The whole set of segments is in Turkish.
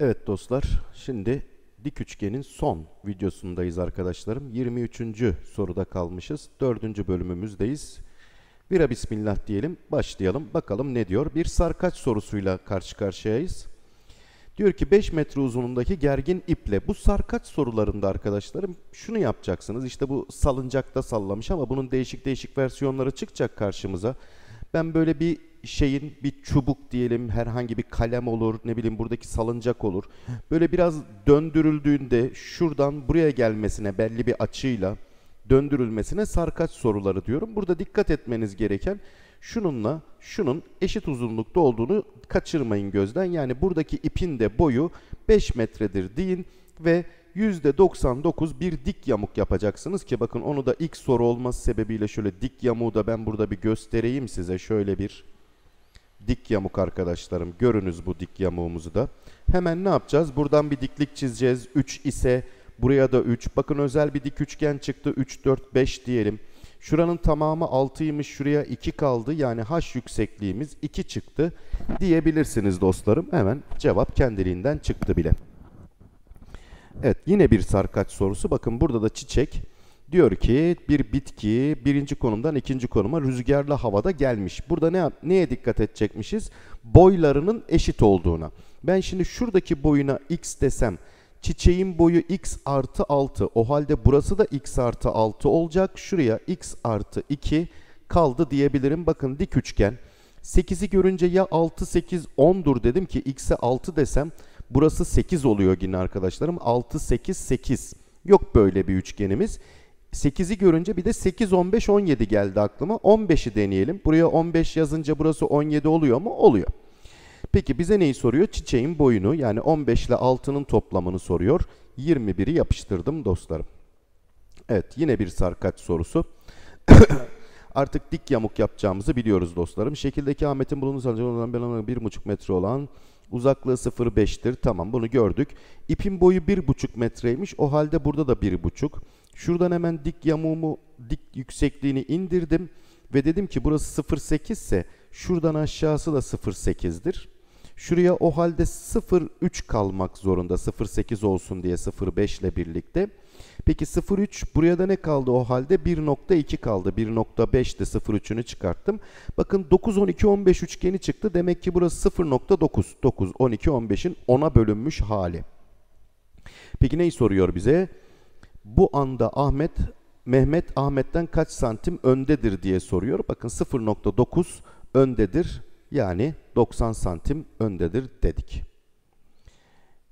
Evet dostlar şimdi dik üçgenin son videosundayız arkadaşlarım. 23. soruda kalmışız. 4. bölümümüzdeyiz. Bira bismillah diyelim başlayalım bakalım ne diyor. Bir sarkaç sorusuyla karşı karşıyayız. Diyor ki 5 metre uzunluğundaki gergin iple bu sarkaç sorularında arkadaşlarım şunu yapacaksınız. İşte bu salıncakta sallamış ama bunun değişik değişik versiyonları çıkacak karşımıza. Ben böyle bir şeyin bir çubuk diyelim herhangi bir kalem olur ne bileyim buradaki salıncak olur. Böyle biraz döndürüldüğünde şuradan buraya gelmesine belli bir açıyla döndürülmesine sarkaç soruları diyorum. Burada dikkat etmeniz gereken şununla şunun eşit uzunlukta olduğunu kaçırmayın gözden. Yani buradaki ipin de boyu 5 metredir deyin ve %99 bir dik yamuk yapacaksınız ki bakın onu da ilk soru olması sebebiyle şöyle dik yamuğu da ben burada bir göstereyim size şöyle bir dik yamuk arkadaşlarım görünüz bu dik yamuğumuzu da. Hemen ne yapacağız? Buradan bir diklik çizeceğiz. 3 ise buraya da 3. Bakın özel bir dik üçgen çıktı. 3, 4, 5 diyelim. Şuranın tamamı 6'ymış şuraya 2 kaldı. Yani haş yüksekliğimiz 2 çıktı diyebilirsiniz dostlarım. Hemen cevap kendiliğinden çıktı bile. Evet yine bir sarkaç sorusu. Bakın burada da çiçek diyor ki bir bitki birinci konumdan ikinci konuma rüzgarla havada gelmiş. Burada ne neye dikkat edecekmişiz? Boylarının eşit olduğuna. Ben şimdi şuradaki boyuna x desem çiçeğin boyu x artı 6. O halde burası da x artı 6 olacak. Şuraya x artı 2 kaldı diyebilirim. Bakın dik üçgen. 8'i görünce ya 6, 8, 10'dur dedim ki x'e 6 desem burası 8 oluyor yine arkadaşlarım. 6, 8, 8. Yok böyle bir üçgenimiz. 8'i görünce bir de 8, 15, 17 geldi aklıma. 15'i deneyelim. Buraya 15 yazınca burası 17 oluyor mu? Oluyor. Peki bize neyi soruyor? Çiçeğin boyunu yani 15 ile 6'nın toplamını soruyor. 21'i yapıştırdım dostlarım. Evet yine bir sarkaç sorusu. Artık dik yamuk yapacağımızı biliyoruz dostlarım. Şekildeki Ahmet'in bulunduğu bir buçuk metre olan Uzaklığı 0.5'tir. Tamam bunu gördük. İpin boyu bir buçuk metreymiş. O halde burada da bir buçuk. Şuradan hemen dik yamuğumu, dik yüksekliğini indirdim. Ve dedim ki burası 0.8 ise şuradan aşağısı da 0.8'dir. Şuraya o halde 0,3 kalmak zorunda. 0,8 olsun diye 0,5 ile birlikte. Peki 0,3 buraya da ne kaldı o halde? 1,2 kaldı. 1,5'te 0,3'ünü çıkarttım. Bakın 9, 12, 15 üçgeni çıktı. Demek ki burası 0,9. 9, 12, 15'in 10'a bölünmüş hali. Peki neyi soruyor bize? Bu anda Ahmet Mehmet Ahmet'ten kaç santim öndedir diye soruyor. Bakın 0.9 öndedir yani 90 santim öndedir dedik.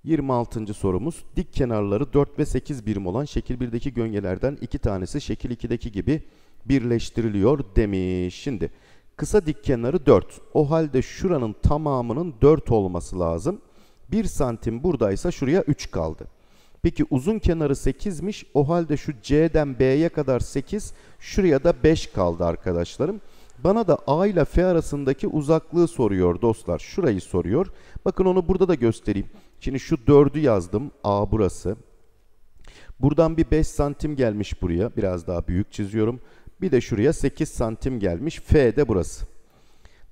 26. sorumuz dik kenarları 4 ve 8 birim olan şekil 1'deki göngelerden iki tanesi şekil 2'deki gibi birleştiriliyor demiş. Şimdi kısa dik kenarı 4. O halde şuranın tamamının 4 olması lazım. 1 santim buradaysa şuraya 3 kaldı. Peki uzun kenarı 8'miş. O halde şu C'den B'ye kadar 8. Şuraya da 5 kaldı arkadaşlarım. Bana da A ile F arasındaki uzaklığı soruyor dostlar. Şurayı soruyor. Bakın onu burada da göstereyim. Şimdi şu 4'ü yazdım. A burası. Buradan bir 5 santim gelmiş buraya. Biraz daha büyük çiziyorum. Bir de şuraya 8 santim gelmiş. F de burası.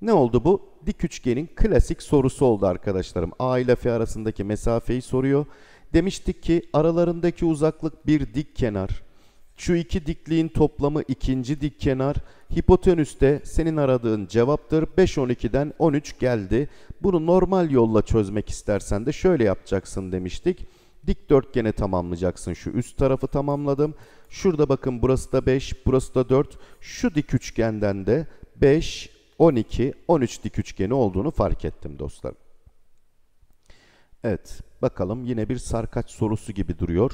Ne oldu bu? Dik üçgenin klasik sorusu oldu arkadaşlarım. A ile F arasındaki mesafeyi soruyor. Demiştik ki aralarındaki uzaklık bir dik kenar. Şu iki dikliğin toplamı ikinci dik kenar. Hipotenüste senin aradığın cevaptır. 5 12'den 13 geldi. Bunu normal yolla çözmek istersen de şöyle yapacaksın demiştik. Dikdörtgene tamamlayacaksın. Şu üst tarafı tamamladım. Şurada bakın burası da 5, burası da 4. Şu dik üçgenden de 5, 12, 13 dik üçgeni olduğunu fark ettim dostlarım. Evet, bakalım yine bir sarkaç sorusu gibi duruyor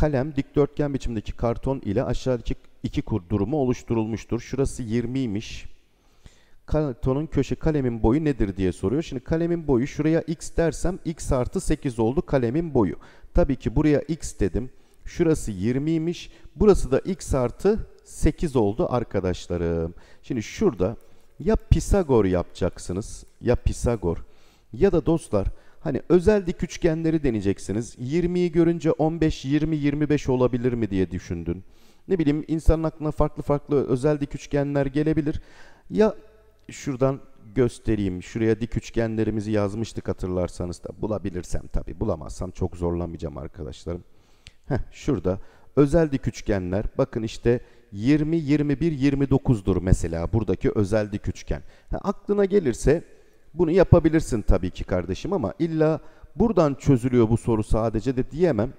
kalem dikdörtgen biçimdeki karton ile aşağıdaki iki kur durumu oluşturulmuştur. Şurası 20 20'ymiş. Kartonun köşe kalemin boyu nedir diye soruyor. Şimdi kalemin boyu şuraya x dersem x artı 8 oldu kalemin boyu. Tabii ki buraya x dedim. Şurası 20 20'ymiş. Burası da x artı 8 oldu arkadaşlarım. Şimdi şurada ya Pisagor yapacaksınız ya Pisagor ya da dostlar hani özel dik üçgenleri deneyeceksiniz. 20'yi görünce 15, 20, 25 olabilir mi diye düşündün. Ne bileyim insanın aklına farklı farklı özel dik üçgenler gelebilir. Ya şuradan göstereyim. Şuraya dik üçgenlerimizi yazmıştık hatırlarsanız da. Bulabilirsem tabii. Bulamazsam çok zorlanmayacağım arkadaşlarım. Heh, şurada özel dik üçgenler. Bakın işte 20, 21, 29'dur mesela buradaki özel dik üçgen. Ha, aklına gelirse bunu yapabilirsin tabii ki kardeşim ama illa buradan çözülüyor bu soru sadece de diyemem.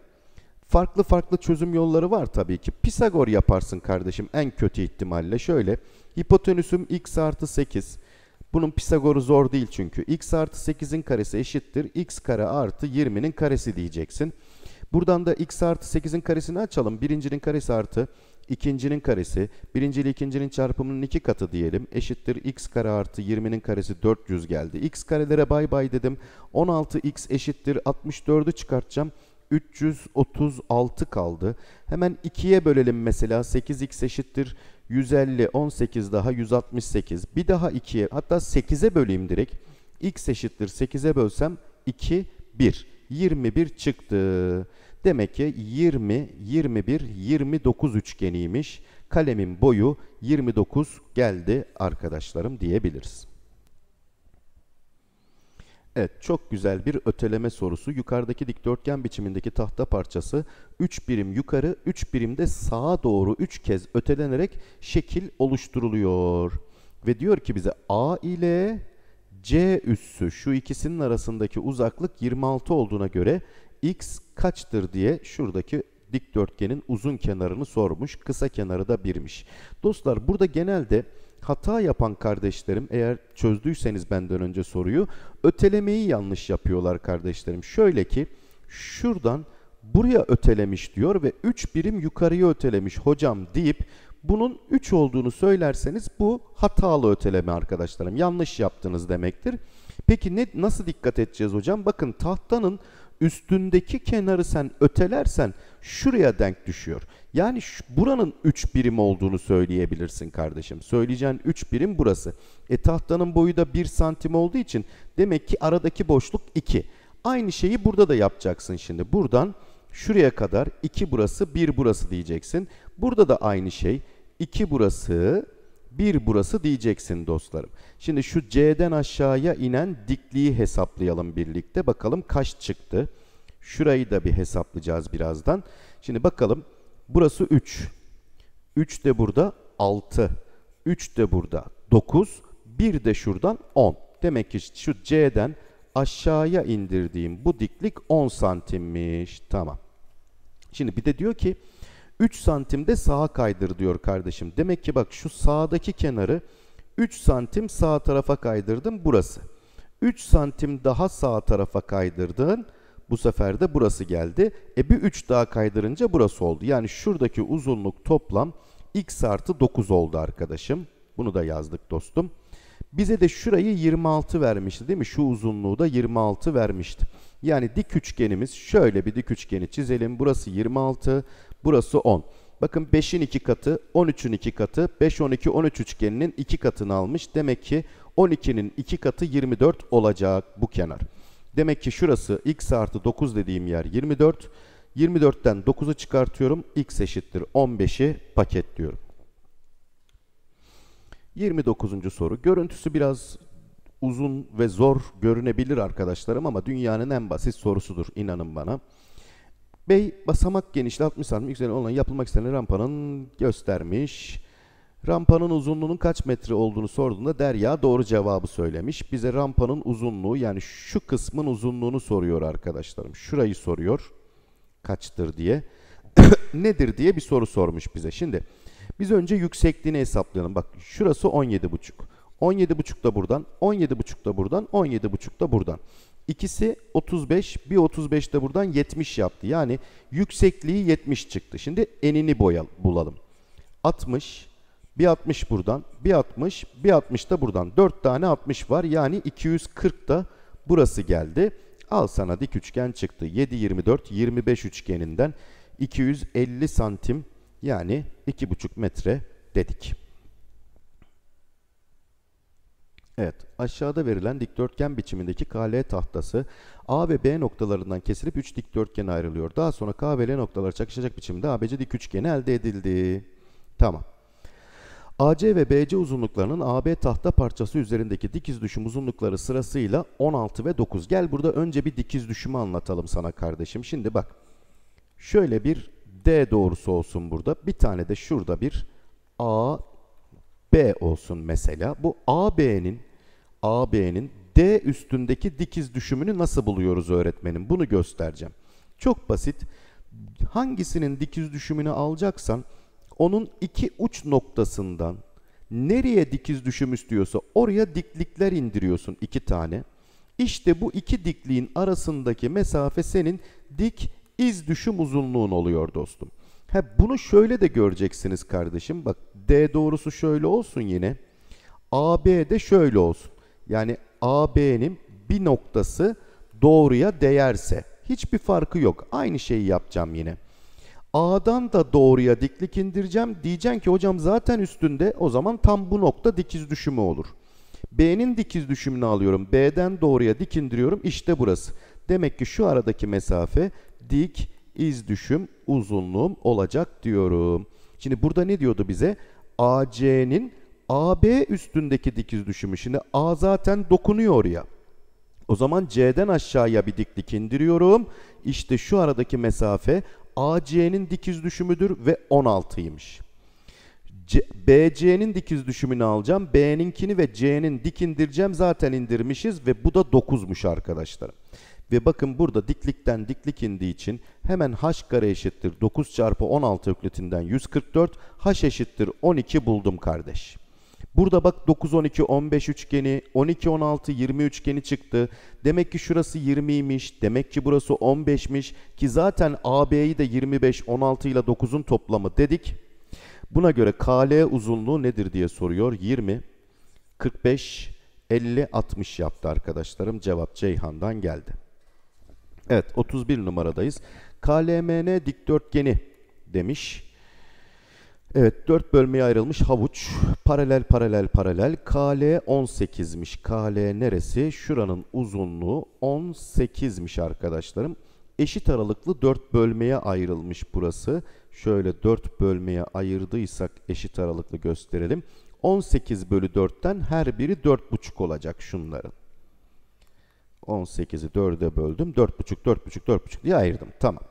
Farklı farklı çözüm yolları var tabii ki. Pisagor yaparsın kardeşim en kötü ihtimalle. Şöyle hipotenüsüm x artı 8. Bunun Pisagor'u zor değil çünkü. x artı 8'in karesi eşittir. x kare artı 20'nin karesi diyeceksin. Buradan da x artı 8'in karesini açalım. Birincinin karesi artı ikincinin karesi, birinci ile ikincinin çarpımının iki katı diyelim. Eşittir x kare artı 20'nin karesi 400 geldi. x karelere bay bay dedim. 16x eşittir 64'ü çıkartacağım. 336 kaldı. Hemen 2'ye bölelim mesela 8x eşittir 150 18 daha 168. Bir daha 2'ye hatta 8'e böleyim direkt. x eşittir 8'e bölsem 2 1 21 çıktı. Demek ki 20, 21, 29 üçgeniymiş. Kalemin boyu 29 geldi arkadaşlarım diyebiliriz. Evet çok güzel bir öteleme sorusu. Yukarıdaki dikdörtgen biçimindeki tahta parçası 3 birim yukarı 3 birim de sağa doğru 3 kez ötelenerek şekil oluşturuluyor. Ve diyor ki bize A ile C üssü şu ikisinin arasındaki uzaklık 26 olduğuna göre x kaçtır diye şuradaki dikdörtgenin uzun kenarını sormuş. Kısa kenarı da birmiş. Dostlar burada genelde hata yapan kardeşlerim eğer çözdüyseniz benden önce soruyu ötelemeyi yanlış yapıyorlar kardeşlerim. Şöyle ki şuradan buraya ötelemiş diyor ve 3 birim yukarıya ötelemiş hocam deyip bunun 3 olduğunu söylerseniz bu hatalı öteleme arkadaşlarım. Yanlış yaptınız demektir. Peki ne, nasıl dikkat edeceğiz hocam? Bakın tahtanın üstündeki kenarı sen ötelersen şuraya denk düşüyor. Yani şu, buranın 3 birim olduğunu söyleyebilirsin kardeşim. Söyleyeceğin 3 birim burası. E tahtanın boyu da 1 santim olduğu için demek ki aradaki boşluk 2. Aynı şeyi burada da yapacaksın şimdi. Buradan şuraya kadar 2 burası 1 burası diyeceksin. Burada da aynı şey. 2 burası 1 burası diyeceksin dostlarım. Şimdi şu C'den aşağıya inen dikliği hesaplayalım birlikte. Bakalım kaç çıktı. Şurayı da bir hesaplayacağız birazdan. Şimdi bakalım burası 3. 3 de burada 6. 3 de burada 9. 1 de şuradan 10. Demek ki şu C'den aşağıya indirdiğim bu diklik 10 santimmiş. Tamam. Şimdi bir de diyor ki 3 santimde sağa kaydır diyor kardeşim. Demek ki bak şu sağdaki kenarı 3 santim sağ tarafa kaydırdım burası. 3 santim daha sağ tarafa kaydırdın. Bu sefer de burası geldi. E bir 3 daha kaydırınca burası oldu. Yani şuradaki uzunluk toplam x artı 9 oldu arkadaşım. Bunu da yazdık dostum. Bize de şurayı 26 vermişti değil mi? Şu uzunluğu da 26 vermişti. Yani dik üçgenimiz şöyle bir dik üçgeni çizelim. Burası 26, Burası 10. Bakın 5'in 2 katı 13'ün 2 katı 5 12 13 üçgeninin 2 katını almış. Demek ki 12'nin 2 katı 24 olacak bu kenar. Demek ki şurası x artı 9 dediğim yer 24. 24'ten 9'u çıkartıyorum. x eşittir 15'i paketliyorum. 29. soru. Görüntüsü biraz uzun ve zor görünebilir arkadaşlarım ama dünyanın en basit sorusudur inanın bana. Bey basamak genişliği 60 santim yüksekliği olan yapılmak istenen rampanın göstermiş. Rampanın uzunluğunun kaç metre olduğunu sorduğunda Derya doğru cevabı söylemiş. Bize rampanın uzunluğu yani şu kısmın uzunluğunu soruyor arkadaşlarım. Şurayı soruyor kaçtır diye. Nedir diye bir soru sormuş bize. Şimdi biz önce yüksekliğini hesaplayalım. Bak şurası 17,5. 17,5 da buradan, 17,5 da buradan, 17,5 da buradan. İkisi 35, bir 35 de buradan 70 yaptı. Yani yüksekliği 70 çıktı. Şimdi enini boyal bulalım. 60, bir 60 buradan, bir 60, bir 60 da buradan. 4 tane 60 var. Yani 240 da burası geldi. Al sana dik üçgen çıktı. 7, 24, 25 üçgeninden 250 santim yani 2,5 metre dedik. Evet, aşağıda verilen dikdörtgen biçimindeki KL tahtası A ve B noktalarından kesilip 3 dikdörtgen ayrılıyor. Daha sonra K ve L noktaları çakışacak biçimde ABC dik üçgeni elde edildi. Tamam. AC ve BC uzunluklarının AB tahta parçası üzerindeki dikiz düşüm uzunlukları sırasıyla 16 ve 9. Gel burada önce bir dikiz düşümü anlatalım sana kardeşim. Şimdi bak. Şöyle bir D doğrusu olsun burada. Bir tane de şurada bir A B olsun mesela. Bu AB'nin AB'nin D üstündeki dikiz düşümünü nasıl buluyoruz öğretmenim? Bunu göstereceğim. Çok basit. Hangisinin dikiz düşümünü alacaksan onun iki uç noktasından nereye dikiz düşüm istiyorsa oraya diklikler indiriyorsun iki tane. İşte bu iki dikliğin arasındaki mesafe senin dik iz düşüm uzunluğun oluyor dostum. Ha, bunu şöyle de göreceksiniz kardeşim. Bak D doğrusu şöyle olsun yine. AB de şöyle olsun. Yani AB'nin bir noktası doğruya değerse hiçbir farkı yok. Aynı şeyi yapacağım yine. A'dan da doğruya diklik indireceğim. Diyeceksin ki hocam zaten üstünde o zaman tam bu nokta dikiz düşümü olur. B'nin dikiz düşümünü alıyorum. B'den doğruya dik indiriyorum. İşte burası. Demek ki şu aradaki mesafe dik iz düşüm uzunluğum olacak diyorum. Şimdi burada ne diyordu bize? AC'nin AB üstündeki dikiz düşümü şimdi A zaten dokunuyor oraya. O zaman C'den aşağıya bir diklik indiriyorum. İşte şu aradaki mesafe AC'nin dikiz düşümüdür ve 16'ymış. BC'nin dikiz düşümünü alacağım. B'ninkini ve C'nin dik indireceğim. Zaten indirmişiz ve bu da 9'muş arkadaşlar. Ve bakın burada diklikten diklik indiği için hemen h kare eşittir 9 çarpı 16 öklitinden 144. h eşittir 12 buldum kardeş. Burada bak 9 12 15 üçgeni, 12 16 20 üçgeni çıktı. Demek ki şurası 20'ymiş. Demek ki burası 15'miş ki zaten AB'yi de 25 16 ile 9'un toplamı dedik. Buna göre KL uzunluğu nedir diye soruyor. 20 45 50 60 yaptı arkadaşlarım. Cevap Ceyhan'dan geldi. Evet 31 numaradayız. KLMN dikdörtgeni demiş. Evet 4 bölmeye ayrılmış havuç. Paralel paralel paralel. KL 18'miş. KL neresi? Şuranın uzunluğu 18'miş arkadaşlarım. Eşit aralıklı 4 bölmeye ayrılmış burası. Şöyle 4 bölmeye ayırdıysak eşit aralıklı gösterelim. 18 bölü 4'ten her biri 4,5 olacak şunların. 18'i 4'e böldüm. 4,5, 4,5, 4,5 diye ayırdım. Tamam.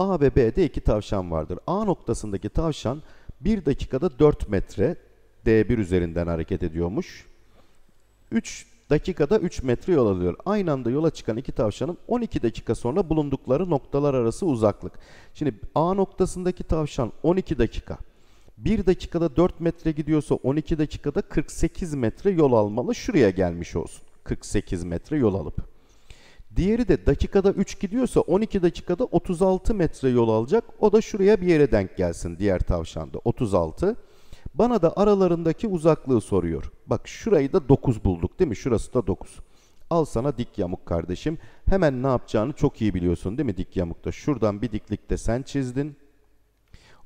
A ve B'de iki tavşan vardır. A noktasındaki tavşan 1 dakikada 4 metre D1 üzerinden hareket ediyormuş. 3 dakikada 3 metre yol alıyor. Aynı anda yola çıkan iki tavşanın 12 dakika sonra bulundukları noktalar arası uzaklık. Şimdi A noktasındaki tavşan 12 dakika. 1 dakikada 4 metre gidiyorsa 12 dakikada 48 metre yol almalı. Şuraya gelmiş olsun. 48 metre yol alıp. Diğeri de dakikada 3 gidiyorsa 12 dakikada 36 metre yol alacak. O da şuraya bir yere denk gelsin diğer tavşanda 36. Bana da aralarındaki uzaklığı soruyor. Bak şurayı da 9 bulduk değil mi? Şurası da 9. Al sana dik yamuk kardeşim. Hemen ne yapacağını çok iyi biliyorsun değil mi dik yamukta? Şuradan bir diklikte sen çizdin.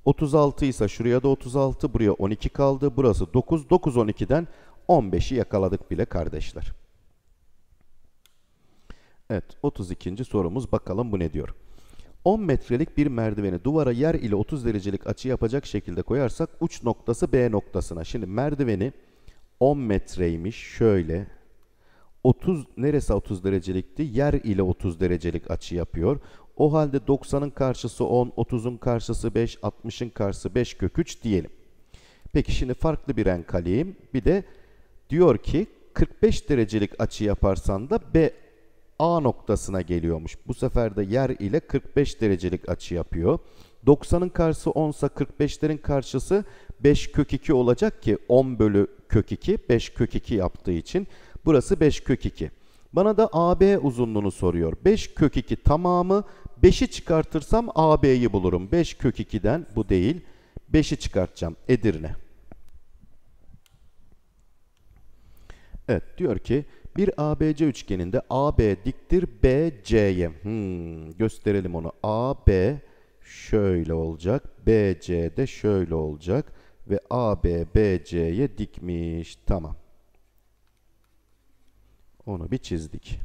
36 ise şuraya da 36, buraya 12 kaldı. Burası 9, 9 12'den 15'i yakaladık bile kardeşler. Evet 32. sorumuz bakalım bu ne diyor. 10 metrelik bir merdiveni duvara yer ile 30 derecelik açı yapacak şekilde koyarsak uç noktası B noktasına. Şimdi merdiveni 10 metreymiş şöyle 30 neresi 30 derecelikti? Yer ile 30 derecelik açı yapıyor. O halde 90'ın karşısı 10, 30'un karşısı 5, 60'ın karşısı 5 kök 3 diyelim. Peki şimdi farklı bir renk alayım. Bir de diyor ki 45 derecelik açı yaparsan da B A noktasına geliyormuş. Bu sefer de yer ile 45 derecelik açı yapıyor. 90'ın karşısı 10 ise 45'lerin karşısı 5 kök 2 olacak ki 10 bölü kök 2 5 kök 2 yaptığı için burası 5 kök 2. Bana da AB uzunluğunu soruyor. 5 kök 2 tamamı 5'i çıkartırsam AB'yi bulurum. 5 kök 2'den bu değil 5'i çıkartacağım Edirne. Evet diyor ki bir ABC üçgeninde AB diktir BC'ye. Hmm, gösterelim onu. AB şöyle olacak. BC de şöyle olacak. Ve AB BC'ye dikmiş. Tamam. Onu bir çizdik.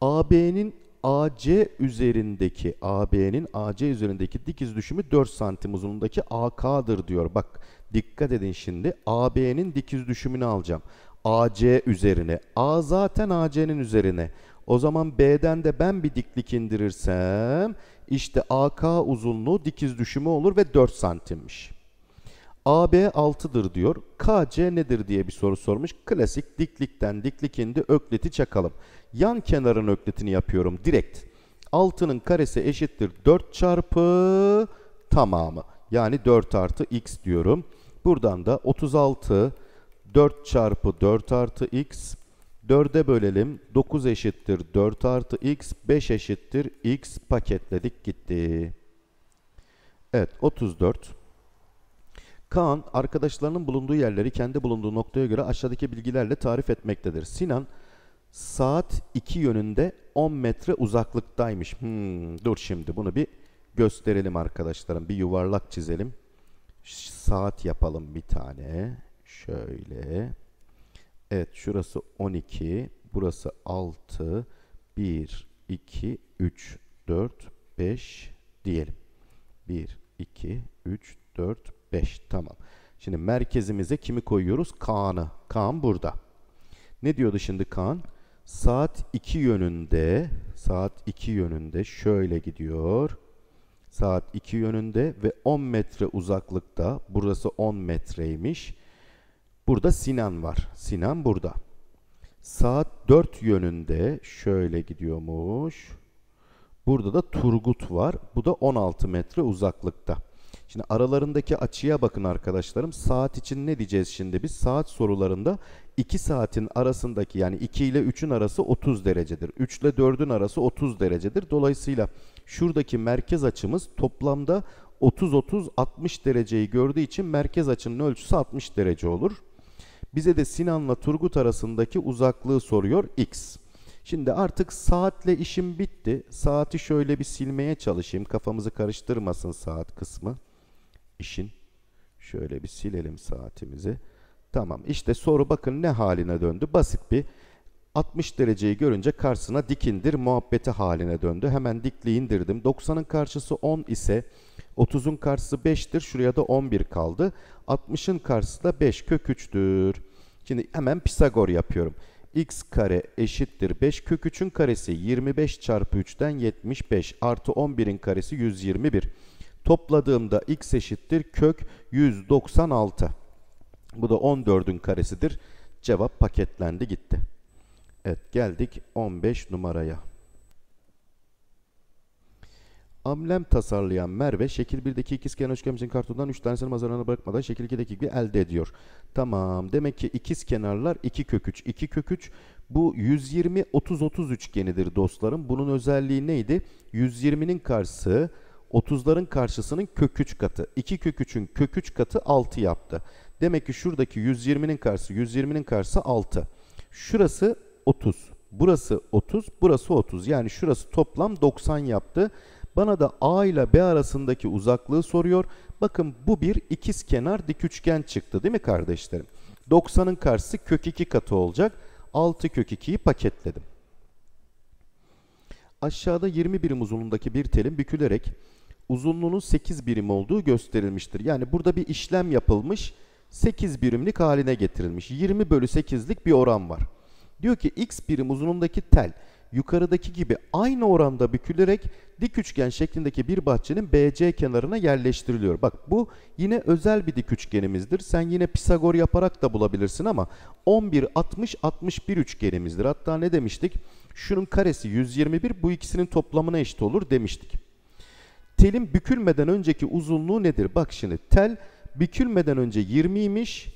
AB'nin AC üzerindeki AB'nin AC üzerindeki dikiz düşümü 4 santim uzunluğundaki AK'dır diyor. Bak dikkat edin şimdi. AB'nin dikiz düşümünü alacağım. AC üzerine. A zaten AC'nin üzerine. O zaman B'den de ben bir diklik indirirsem işte AK uzunluğu dikiz düşümü olur ve 4 santimmiş. AB 6'dır diyor. KC nedir diye bir soru sormuş. Klasik diklikten diklik indi ökleti çakalım. Yan kenarın ökletini yapıyorum direkt. 6'nın karesi eşittir 4 çarpı tamamı. Yani 4 artı x diyorum. Buradan da 36 4 çarpı 4 artı x 4'e bölelim. 9 eşittir 4 artı x, 5 eşittir x paketledik gitti. Evet 34. Kaan arkadaşlarının bulunduğu yerleri kendi bulunduğu noktaya göre aşağıdaki bilgilerle tarif etmektedir. Sinan saat 2 yönünde 10 metre uzaklıktaymış. Hmm, dur şimdi bunu bir gösterelim arkadaşlarım. Bir yuvarlak çizelim. Saat yapalım bir tane. Şöyle. Evet şurası 12. Burası 6. 1, 2, 3, 4, 5 diyelim. 1, 2, 3, 4, 5. Tamam. Şimdi merkezimize kimi koyuyoruz? Kaan'ı. Kaan burada. Ne diyordu şimdi Kaan? Saat 2 yönünde, saat 2 yönünde şöyle gidiyor. Saat 2 yönünde ve 10 metre uzaklıkta, burası 10 metreymiş. Burada Sinan var. Sinan burada. Saat 4 yönünde şöyle gidiyormuş. Burada da Turgut var. Bu da 16 metre uzaklıkta. Şimdi aralarındaki açıya bakın arkadaşlarım. Saat için ne diyeceğiz şimdi biz? Saat sorularında 2 saatin arasındaki yani 2 ile 3'ün arası 30 derecedir. 3 ile 4'ün arası 30 derecedir. Dolayısıyla şuradaki merkez açımız toplamda 30-30-60 dereceyi gördüğü için merkez açının ölçüsü 60 derece olur. Bize de Sinan'la Turgut arasındaki uzaklığı soruyor x. Şimdi artık saatle işim bitti. Saati şöyle bir silmeye çalışayım. Kafamızı karıştırmasın saat kısmı. İşin. Şöyle bir silelim saatimizi. Tamam işte soru bakın ne haline döndü. Basit bir 60 dereceyi görünce karşısına dikindir muhabbeti haline döndü. Hemen dikli indirdim. 90'ın karşısı 10 ise 30'un karşısı 5'tir. Şuraya da 11 kaldı. 60'ın karşısı da 5 kök 3'tür. Şimdi hemen Pisagor yapıyorum. x kare eşittir 5. Kök karesi 25 çarpı 3'ten 75 artı 11'in karesi 121. Topladığımda x eşittir kök 196. Bu da 14'ün karesidir. Cevap paketlendi gitti. Evet geldik 15 numaraya. Amblem tasarlayan Merve şekil 1'deki ikizkenar üçgen için kartondan 3 tanesini mazarına bırakmadan şekil 2'deki gibi elde ediyor. Tamam demek ki ikiz kenarlar 2 kök 3 2 kök 3 bu 120 30 30 üçgenidir dostlarım. Bunun özelliği neydi? 120'nin karşısı 30'ların karşısının kök 3 katı. 2 kök 3'ün kök 3 katı 6 yaptı. Demek ki şuradaki 120'nin karşısı 120'nin karşısı 6. Şurası 30. Burası 30, burası 30. Yani şurası toplam 90 yaptı. Bana da A ile B arasındaki uzaklığı soruyor. Bakın bu bir ikiz kenar dik üçgen çıktı değil mi kardeşlerim? 90'ın karşısı kök 2 katı olacak. 6 kök 2'yi paketledim. Aşağıda 20 birim uzunluğundaki bir telin bükülerek uzunluğunun 8 birim olduğu gösterilmiştir. Yani burada bir işlem yapılmış 8 birimlik haline getirilmiş. 20 bölü 8'lik bir oran var. Diyor ki x birim uzunluğundaki tel yukarıdaki gibi aynı oranda bükülerek dik üçgen şeklindeki bir bahçenin BC kenarına yerleştiriliyor. Bak bu yine özel bir dik üçgenimizdir. Sen yine Pisagor yaparak da bulabilirsin ama 11, 60, 61 üçgenimizdir. Hatta ne demiştik? Şunun karesi 121 bu ikisinin toplamına eşit olur demiştik. Telin bükülmeden önceki uzunluğu nedir? Bak şimdi tel bükülmeden önce 20'ymiş,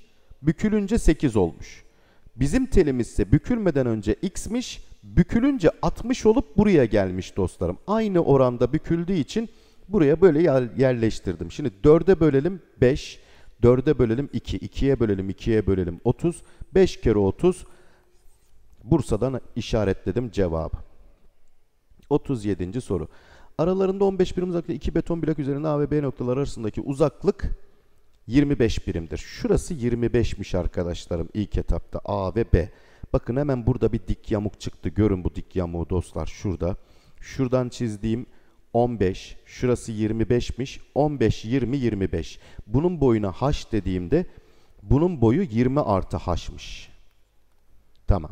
bükülünce 8 olmuş. Bizim telimiz ise bükülmeden önce x'miş, bükülünce 60 olup buraya gelmiş dostlarım. Aynı oranda büküldüğü için buraya böyle yerleştirdim. Şimdi 4'e bölelim 5, 4'e bölelim 2, 2'ye bölelim 2'ye bölelim 30, 5 kere 30 Bursa'dan işaretledim cevabı. 37. soru. Aralarında 15 birim uzaklıkta 2 beton blok üzerinde A ve B noktalar arasındaki uzaklık 25 birimdir. Şurası 25'miş arkadaşlarım ilk etapta A ve B. Bakın hemen burada bir dik yamuk çıktı. Görün bu dik yamuğu dostlar şurada. Şuradan çizdiğim 15, şurası 25'miş. 15, 20, 25. Bunun boyuna h dediğimde bunun boyu 20 artı h'mış. Tamam.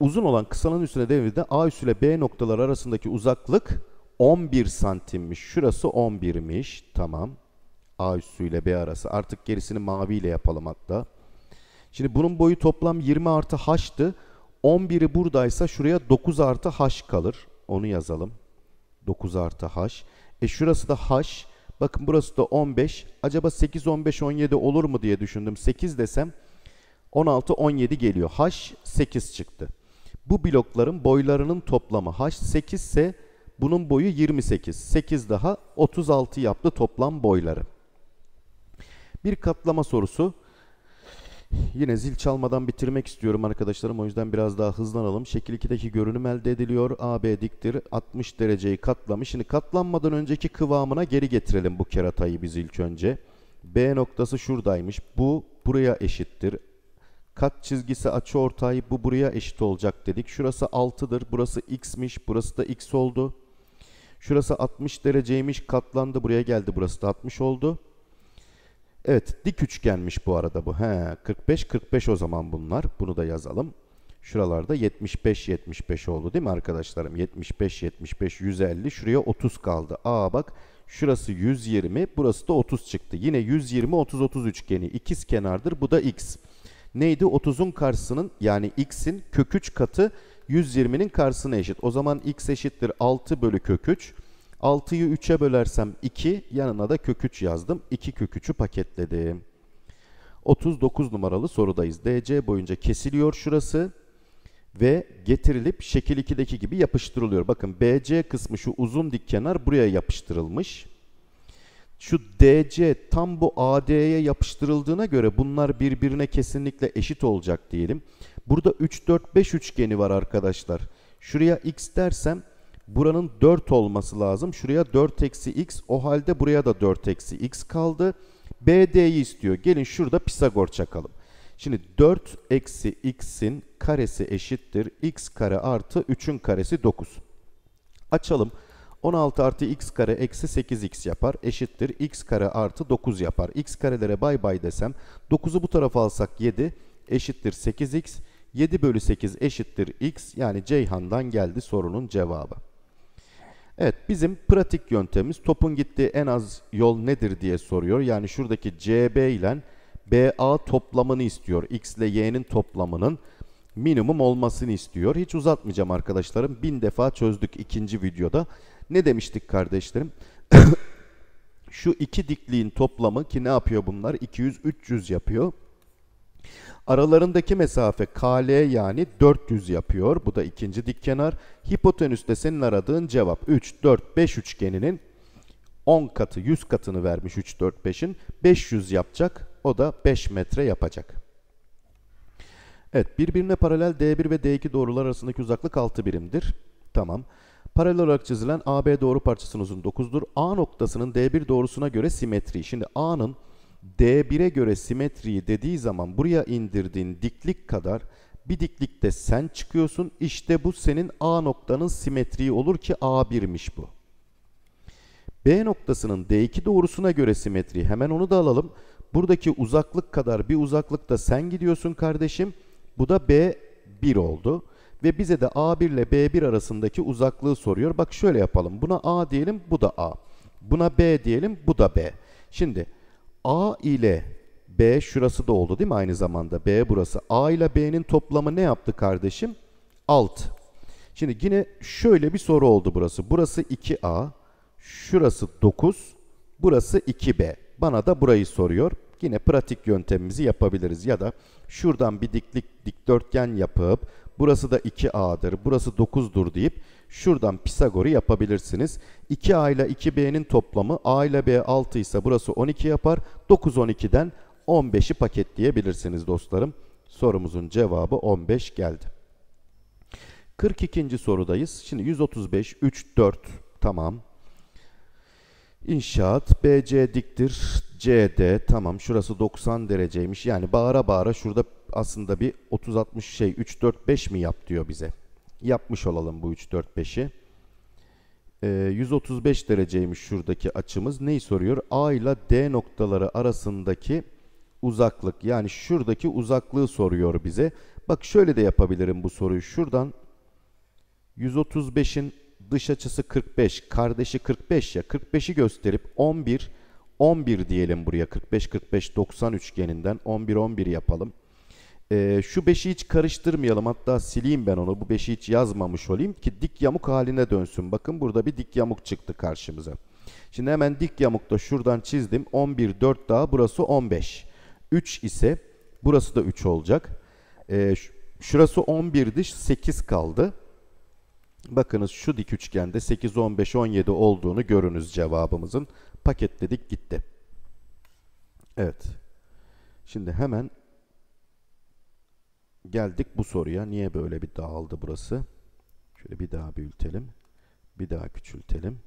Uzun olan kısanın üstüne devirde A üssü B noktaları arasındaki uzaklık 11 santimmiş. Şurası 11'miş. Tamam. A üssü B arası. Artık gerisini maviyle yapalım hatta. Şimdi bunun boyu toplam 20 artı h'tı. 11'i buradaysa şuraya 9 artı h kalır. Onu yazalım. 9 artı h. E şurası da h. Bakın burası da 15. Acaba 8, 15, 17 olur mu diye düşündüm. 8 desem 16, 17 geliyor. H 8 çıktı. Bu blokların boylarının toplamı H 8 ise bunun boyu 28. 8 daha 36 yaptı toplam boyları. Bir katlama sorusu. Yine zil çalmadan bitirmek istiyorum arkadaşlarım. O yüzden biraz daha hızlanalım. Şekil 2'deki görünüm elde ediliyor. AB diktir 60 dereceyi katlamış. Şimdi katlanmadan önceki kıvamına geri getirelim bu keratayı biz ilk önce. B noktası şuradaymış. Bu buraya eşittir. Kat çizgisi açı ortay bu buraya eşit olacak dedik. Şurası 6'dır. Burası x'miş. Burası da x oldu. Şurası 60 dereceymiş. Katlandı. Buraya geldi. Burası da 60 oldu. Evet dik üçgenmiş bu arada bu. He 45 45 o zaman bunlar. Bunu da yazalım. Şuralarda 75 75 oldu değil mi arkadaşlarım? 75 75 150 şuraya 30 kaldı. Aa bak şurası 120 burası da 30 çıktı. Yine 120 30 30 üçgeni ikiz kenardır. Bu da x. Neydi? 30'un karşısının yani x'in kök 3 katı 120'nin karşısına eşit. O zaman x eşittir 6 bölü kök 3. 6'yı 3'e bölersem 2 yanına da kök 3 yazdım. 2 kök 3'ü paketledim. 39 numaralı sorudayız. DC boyunca kesiliyor şurası ve getirilip şekil 2'deki gibi yapıştırılıyor. Bakın BC kısmı şu uzun dik kenar buraya yapıştırılmış. Şu DC tam bu AD'ye yapıştırıldığına göre bunlar birbirine kesinlikle eşit olacak diyelim. Burada 3 4 5 üçgeni var arkadaşlar. Şuraya x dersem buranın 4 olması lazım. Şuraya 4 eksi x o halde buraya da 4 eksi x kaldı. BD'yi istiyor. Gelin şurada Pisagor çakalım. Şimdi 4 eksi x'in karesi eşittir. x kare artı 3'ün karesi 9. Açalım. 16 artı x kare eksi 8x yapar. Eşittir. x kare artı 9 yapar. x karelere bay bay desem 9'u bu tarafa alsak 7 eşittir 8x. 7 bölü 8 eşittir x yani Ceyhan'dan geldi sorunun cevabı. Evet bizim pratik yöntemimiz topun gittiği en az yol nedir diye soruyor. Yani şuradaki CB ile BA toplamını istiyor. X ile Y'nin toplamının minimum olmasını istiyor. Hiç uzatmayacağım arkadaşlarım. Bin defa çözdük ikinci videoda. Ne demiştik kardeşlerim? Şu iki dikliğin toplamı ki ne yapıyor bunlar? 200-300 yapıyor. Aralarındaki mesafe KL yani 400 yapıyor. Bu da ikinci dik kenar. Hipotenüs de senin aradığın cevap. 3, 4, 5 üçgeninin 10 katı 100 katını vermiş 3, 4, 5'in. 500 yapacak. O da 5 metre yapacak. Evet birbirine paralel D1 ve D2 doğrular arasındaki uzaklık 6 birimdir. Tamam. Paralel olarak çizilen AB doğru parçasının uzunluğu 9'dur. A noktasının D1 doğrusuna göre simetri. Şimdi A'nın D1'e göre simetriyi dediği zaman buraya indirdiğin diklik kadar bir diklikte sen çıkıyorsun. İşte bu senin A noktanın simetriği olur ki A1'miş bu. B noktasının D2 doğrusuna göre simetriği hemen onu da alalım. Buradaki uzaklık kadar bir uzaklıkta sen gidiyorsun kardeşim. Bu da B1 oldu. Ve bize de A1 ile B1 arasındaki uzaklığı soruyor. Bak şöyle yapalım. Buna A diyelim bu da A. Buna B diyelim bu da B. Şimdi A ile B şurası da oldu değil mi aynı zamanda? B burası. A ile B'nin toplamı ne yaptı kardeşim? Alt. Şimdi yine şöyle bir soru oldu burası. Burası 2A, şurası 9, burası 2B. Bana da burayı soruyor. Yine pratik yöntemimizi yapabiliriz ya da şuradan bir diklik dikdörtgen yapıp Burası da 2A'dır. Burası 9'dur deyip şuradan Pisagor'u yapabilirsiniz. 2A ile 2B'nin toplamı A ile B 6 ise burası 12 yapar. 9 12'den 15'i paketleyebilirsiniz dostlarım. Sorumuzun cevabı 15 geldi. 42. sorudayız. Şimdi 135, 3, 4 tamam. İnşaat BC diktir. CD tamam şurası 90 dereceymiş. Yani bağıra bağıra şurada aslında bir 30-60 şey 3-4-5 mi yap diyor bize. Yapmış olalım bu 3-4-5'i. 135 ee, dereceymiş şuradaki açımız. Neyi soruyor? A ile D noktaları arasındaki uzaklık. Yani şuradaki uzaklığı soruyor bize. Bak şöyle de yapabilirim bu soruyu. Şuradan 135'in dış açısı 45, kardeşi 45 ya 45'i gösterip 11, 11 diyelim buraya 45, 45, 90 üçgeninden 11, 11 yapalım. Ee, şu 5'i hiç karıştırmayalım hatta sileyim ben onu bu 5'i hiç yazmamış olayım ki dik yamuk haline dönsün. Bakın burada bir dik yamuk çıktı karşımıza. Şimdi hemen dik yamukta şuradan çizdim 11, 4 daha burası 15. 3 ise burası da 3 olacak. Ee, şurası diş, 8 kaldı. Bakınız şu dik üçgende 8, 15, 17 olduğunu görünüz cevabımızın. Paketledik gitti. Evet. Şimdi hemen geldik bu soruya. Niye böyle bir dağıldı burası? Şöyle bir daha büyütelim. Bir daha küçültelim.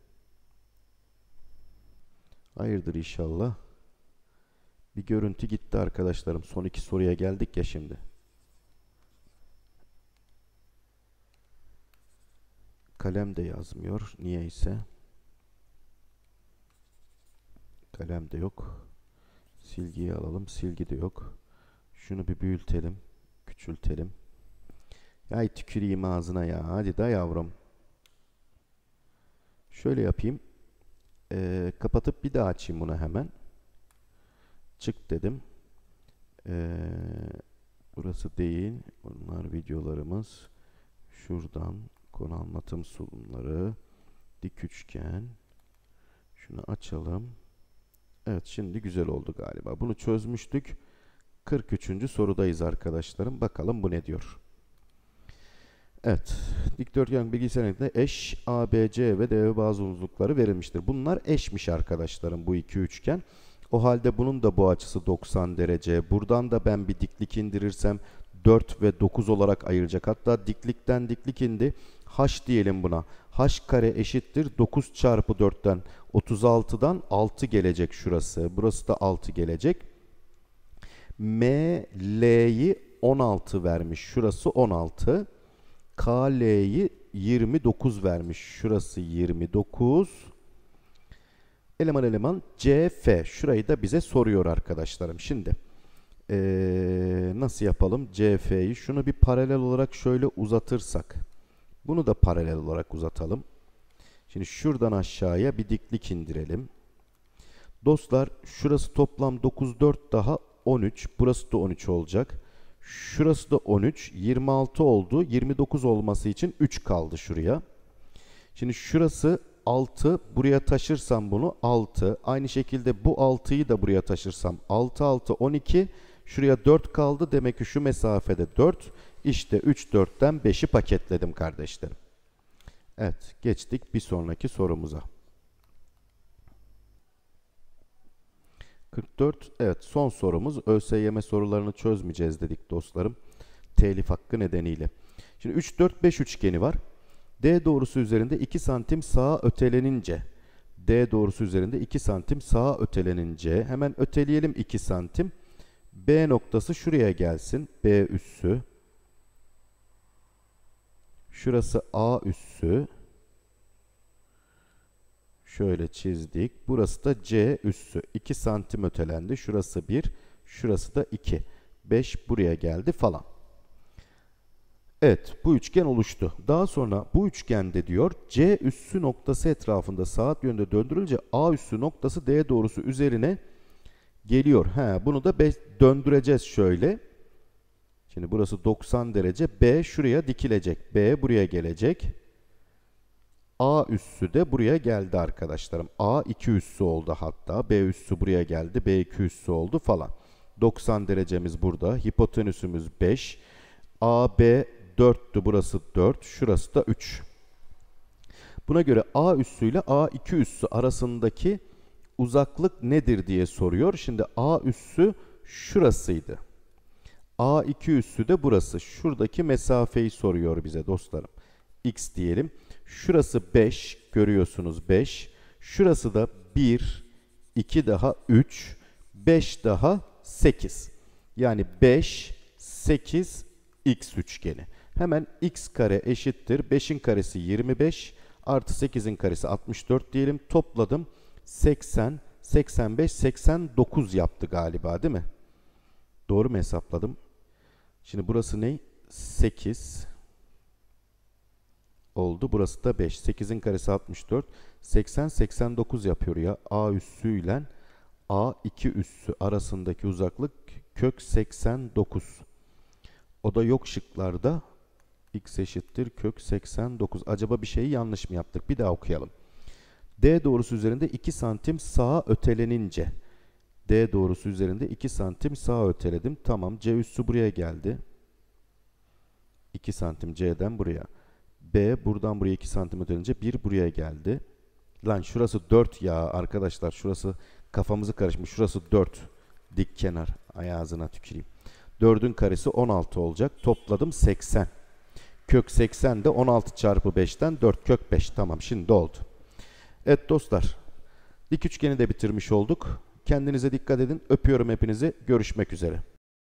Hayırdır inşallah. Bir görüntü gitti arkadaşlarım. Son iki soruya geldik ya şimdi. Kalem de yazmıyor. Niye ise? Kalem de yok. Silgiyi alalım. Silgi de yok. Şunu bir büyütelim. Küçültelim. Yay tüküreyim ağzına ya. Hadi da yavrum. Şöyle yapayım. Ee, kapatıp bir daha açayım bunu hemen. Çık dedim. Ee, burası değil. Bunlar videolarımız. Şuradan konu anlatım sunumları dik üçgen şunu açalım. Evet şimdi güzel oldu galiba. Bunu çözmüştük. 43. sorudayız arkadaşlarım. Bakalım bu ne diyor? Evet. Dikdörtgen bilgisayarında eş, ABC ve DV bazı uzunlukları verilmiştir. Bunlar eşmiş arkadaşlarım bu iki üçgen. O halde bunun da bu açısı 90 derece. Buradan da ben bir diklik indirirsem 4 ve 9 olarak ayıracak. Hatta diklikten diklik indi h diyelim buna. h kare eşittir 9 çarpı 4'ten 36'dan 6 gelecek şurası. Burası da 6 gelecek. M L'yi 16 vermiş. Şurası 16. K L'yi 29 vermiş. Şurası 29. Eleman eleman CF. Şurayı da bize soruyor arkadaşlarım. Şimdi ee, nasıl yapalım? CF'yi şunu bir paralel olarak şöyle uzatırsak. Bunu da paralel olarak uzatalım. Şimdi şuradan aşağıya bir diklik indirelim. Dostlar şurası toplam 9, 4 daha 13. Burası da 13 olacak. Şurası da 13. 26 oldu. 29 olması için 3 kaldı şuraya. Şimdi şurası 6. Buraya taşırsam bunu 6. Aynı şekilde bu 6'yı da buraya taşırsam 6, 6, 12. Şuraya 4 kaldı. Demek ki şu mesafede 4. 4. İşte 3 4'ten 5'i paketledim kardeşlerim. Evet geçtik bir sonraki sorumuza. 44 evet son sorumuz ÖSYM sorularını çözmeyeceğiz dedik dostlarım. Telif hakkı nedeniyle. Şimdi 3 4 5 üçgeni var. D doğrusu üzerinde 2 santim sağa ötelenince D doğrusu üzerinde 2 santim sağa ötelenince hemen öteleyelim 2 santim. B noktası şuraya gelsin. B üssü Şurası A üssü. Şöyle çizdik. Burası da C üssü. 2 santim ötelendi. Şurası 1, şurası da 2. 5 buraya geldi falan. Evet bu üçgen oluştu. Daha sonra bu üçgende diyor C üssü noktası etrafında saat yönünde döndürülce A üssü noktası D doğrusu üzerine geliyor. He, bunu da döndüreceğiz şöyle. Şimdi burası 90 derece. B şuraya dikilecek. B buraya gelecek. A üssü de buraya geldi arkadaşlarım. A 2 üssü oldu hatta. B üssü buraya geldi. B 2 üssü oldu falan. 90 derecemiz burada. Hipotenüsümüz 5. A, B 4'tü. Burası 4. Şurası da 3. Buna göre A üssü ile A 2 üssü arasındaki uzaklık nedir diye soruyor. Şimdi A üssü şurasıydı. A2 üssü de burası. Şuradaki mesafeyi soruyor bize dostlarım. X diyelim. Şurası 5 görüyorsunuz 5. Şurası da 1, 2 daha 3, 5 daha 8. Yani 5, 8, x üçgeni. Hemen x kare eşittir. 5'in karesi 25 artı 8'in karesi 64 diyelim. Topladım 80, 85, 89 yaptı galiba değil mi? Doğru mu hesapladım? Şimdi burası ne? 8 oldu. Burası da 5. 8'in karesi 64. 80, 89 yapıyor ya. A üssü ile A 2 üssü arasındaki uzaklık kök 89. O da yok şıklarda x eşittir kök 89. Acaba bir şeyi yanlış mı yaptık? Bir daha okuyalım. D doğrusu üzerinde 2 santim sağa ötelenince D doğrusu üzerinde 2 santim sağa öteledim. Tamam C üssü buraya geldi. 2 santim C'den buraya. B buradan buraya 2 santim ötelince 1 buraya geldi. Lan şurası 4 ya arkadaşlar. Şurası kafamızı karışmış. Şurası 4. Dik kenar. Ay ağzına tüküreyim. 4'ün karesi 16 olacak. Topladım 80. Kök 80 de 16 çarpı 5'ten 4 kök 5. Tamam şimdi oldu. Evet dostlar. Dik üçgeni de bitirmiş olduk. Kendinize dikkat edin. Öpüyorum hepinizi. Görüşmek üzere.